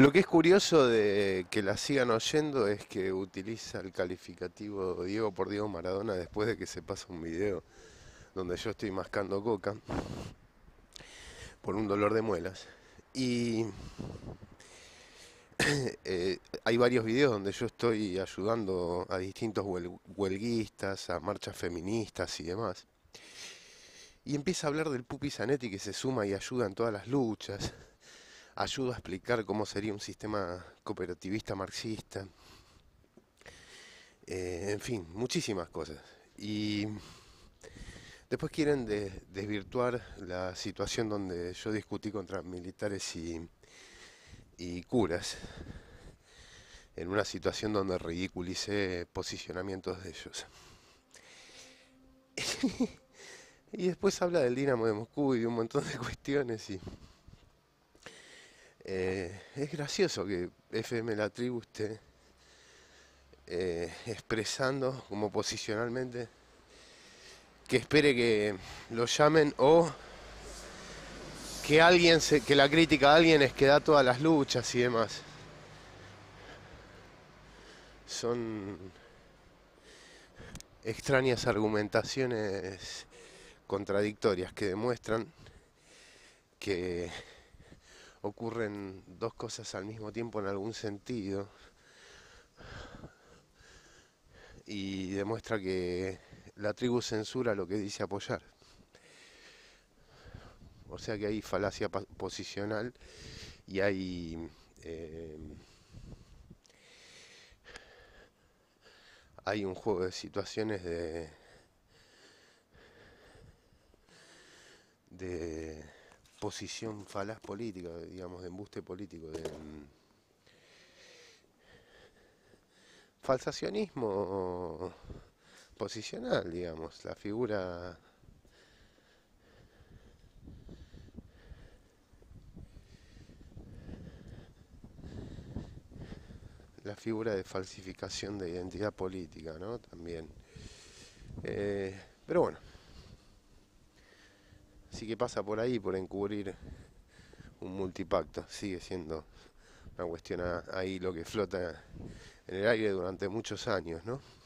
Lo que es curioso de que la sigan oyendo es que utiliza el calificativo Diego por Diego Maradona después de que se pasa un video donde yo estoy mascando coca por un dolor de muelas. Y eh, hay varios videos donde yo estoy ayudando a distintos huelguistas, a marchas feministas y demás. Y empieza a hablar del Pupi Zanetti que se suma y ayuda en todas las luchas ayuda a explicar cómo sería un sistema cooperativista marxista. Eh, en fin, muchísimas cosas. Y después quieren desvirtuar la situación donde yo discutí contra militares y, y curas, en una situación donde ridiculicé posicionamientos de ellos. y después habla del Dinamo de Moscú y de un montón de cuestiones y... Eh, es gracioso que FM La Tribu esté eh, expresando como posicionalmente que espere que lo llamen o que alguien que la crítica a alguien es que da todas las luchas y demás. Son extrañas argumentaciones contradictorias que demuestran que ocurren dos cosas al mismo tiempo en algún sentido y demuestra que la tribu censura lo que dice apoyar. O sea que hay falacia posicional y hay... Eh, hay un juego de situaciones de... de posición falaz política, digamos, de embuste político, de mm, falsacionismo posicional, digamos, la figura la figura de falsificación de identidad política, ¿no? También. Eh, pero bueno, Así que pasa por ahí, por encubrir un multipacto. Sigue siendo una cuestión ahí lo que flota en el aire durante muchos años, ¿no?